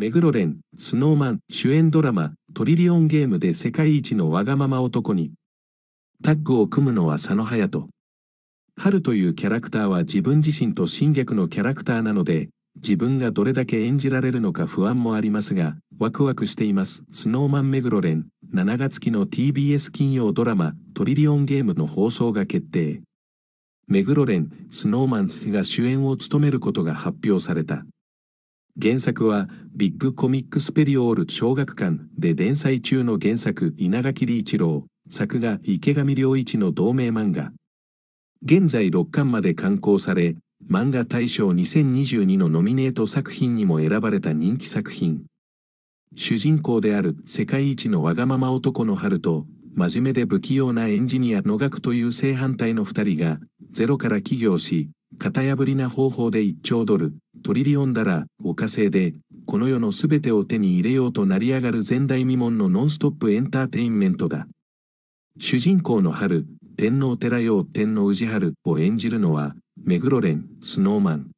目黒蓮、スノーマン、主演ドラマ、トリリオンゲームで世界一のわがまま男に。タッグを組むのは佐野隼人。春というキャラクターは自分自身と侵略のキャラクターなので、自分がどれだけ演じられるのか不安もありますが、ワクワクしています。スノーマン目黒蓮、7月期の TBS 金曜ドラマ、トリリオンゲームの放送が決定。目黒蓮、スノーマンが主演を務めることが発表された。原作はビッグコミックスペリオール小学館で連載中の原作稲垣理一郎、作画池上良一の同名漫画。現在6巻まで刊行され、漫画大賞2022のノミネート作品にも選ばれた人気作品。主人公である世界一のわがまま男の春と、真面目で不器用なエンジニアの学という正反対の二人が、ゼロから起業し、型破りな方法で1兆ドル、トリリオンダラお稼いで、この世の全てを手に入れようと成り上がる前代未聞のノンストップエンターテインメントだ。主人公の春、天皇寺陽天皇氏春を演じるのは、目黒蓮、スノーマン、